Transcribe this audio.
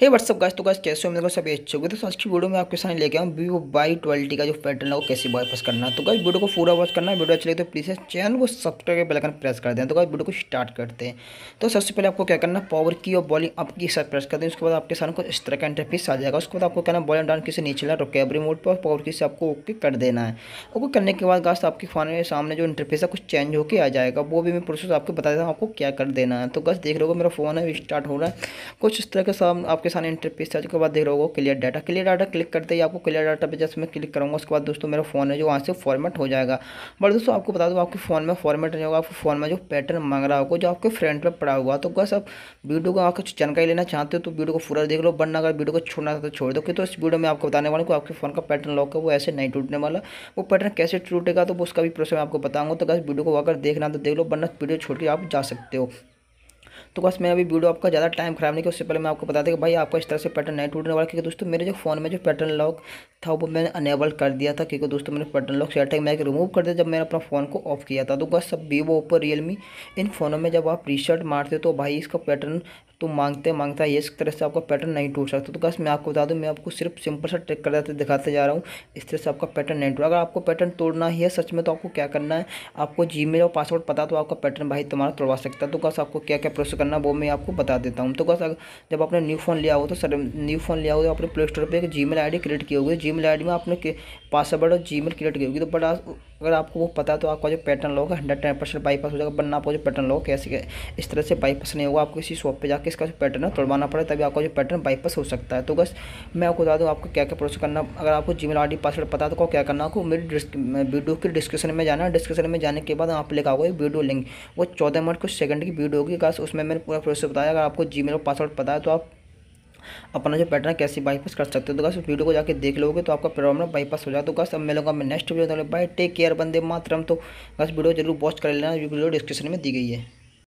हे WhatsApp guys तो guys कैसे हो मेरे को सभी अच्छे हो तो आज की वीडियो में आपके सामने लेके आऊँ वीवो बाई ट्वेल्टी का जो पैटर्न है वो कैसे वापस करना है तो गाइस वीडियो को पूरा वॉच करना है वीडियो अच्छी लगे तो प्लीज़ चैनल को सब्सक्राइब बेलकन प्रेस कर दें तो गाइस वीडियो को स्टार्ट करते हैं तो सबसे पहले आपको क्या करना पावर की और बॉलिंग की साथ प्रेस कर दें उसके बाद आपके सामने कुछ इस तरह का इंटरफेस आ जाएगा उसके बाद आपको कहना बॉलिंग डाउन किसी नीचे रुके कैबरी मोड पर पावर की से आपको ओके कर देना है ओके करने के बाद गाइस आपके फोन में सामने जो इंटरफेस है कुछ चेंज होकर आ जाएगा वो भी मैं प्रोसेस आपको बता देता हूँ आपको क्या कर देना है तो गाइस देख लो मेरा फ़ोन है स्टार्ट हो रहा है कुछ इस तरह के सामने आप आपके सामने इंटरपेस है उसके बाद देख रहे हो clear data clear data click करते ही आपको क्लियर डाटा पे जैसे मैं क्लिक करूँगा उसके बाद दोस्तों मेरा फोन है जो वहाँ से फॉर्मेट हो जाएगा बट दोस्तों आपको बता दूँ आपके फ़ोन में फॉर्मेट नहीं होगा आपके फ़ोन में जो पैटर्न मांग रहा होगा जो आपके फ्रेंड पर पड़ा हुआ तो बस आप वीडियो को आपको जानकारी लेना चाहते हो तो वीडियो को पूरा देख लो बनना अगर वीडियो को छोड़ना तो छोड़ दो क्योंकि तो इस वीडियो में आपको बताने वाला कि आपके फ़ोन का पैटर्न लॉक है वो ऐसे नहीं टूटने वाला वो पैटर्न कैसे टूटेगा तो उसका भी प्रोसेस मैं आपको बताऊँगा तो बस वीडियो को अगर देखना तो देख लो बनना वीडियो छोड़ के आप जा सकते हो तो बस मैं अभी वीडियो आपका ज़्यादा टाइम खराब नहीं किया उससे पहले मैं आपको बता दें कि भाई आपका इस तरह से पैटर्न नहीं टूटने वाला क्योंकि दोस्तों मेरे जो फ़ोन में जो पैटर्न लॉक था वो मैंने अनेबल कर दिया था क्योंकि दोस्तों मैंने पैटर्न लॉक सेटिंग मैं रिमूव कर दिया जब मैंने अपना फ़ोन को ऑफ किया था तो बस सब वीवो ओप्पो रियलमी इन फ़ोनों में जब आप रीशर्ट मारते तो भाई इसका पैटर्न तो मांगते मांगता है इस तरह से आपका पैटर्न नहीं टूट सकता तो बस मैं आपको बता दूँ मैं आपको सिर्फ सिंपल सा ट्रिक करते दिखाते जा रहा हूँ इस तरह से आपका पैटर्न नहीं टूटा अगर आपको पैटर्न तोड़ना ही है सच में तो आपको क्या करना है आपको जी और पासवर्ड पता तो आपका पैटर्न भाई तुम्हारा तोड़वा सकता है तो बस आपको क्या क्या कैसे करना वो मैं आपको बता देता हूँ तो बस जब आपने न्यू फ़ोन लिया हो तो सर न्यू फ़ोन लिया हो तो आपने प्ले स्टोर पर एक जी मेल क्रिएट की होगी जी मेल में आपने पासवर्ड और जी मेल क्रिएट की होगी तो बड़ा अगर आपको वो पता है तो आपका जो पैटर्न लोग हंड्रेड टेन परसेंट बाईपास हो जाएगा बनना आपको जो पैटर्न कैसे है इस तरह से बाईपास नहीं होगा आपको किसी शॉप पे जाकर इसका जो पैटर्न है तोड़वाना पड़े तभी आपका जो पैटर्न बाईपास हो सकता है तो बस मैं आपको बता दूँ आपको क्या क्या प्रोसेस करना अगर आपको जी मेल आई पासवर्ड पता तो क्या करना आपको मेरी वीडियो की डिस्क्रिप्शन में जाना डिस्क्रिप्शन में जाने के बाद आप लिखा आओगे वीडियो लिंक वो चौदह मिनट कुछ सेकंड की वीडियो होगी बस उसमें मैंने पूरा प्रोसेस बताया अगर आपको जी मेल पासवर्ड पता है तो आप अपना जो पैटर्न कैसे बाईपास कर सकते हो तो गस वीडियो को जाकर देख लोगे तो आपका प्रॉब्लम बाईपास हो जाए तो गस अब लोगों में next video bye take care Vande Mataram तो बस वीडियो जरूर वॉच कर लेना वीडियो डिस्क्रिप्शन में दी गई है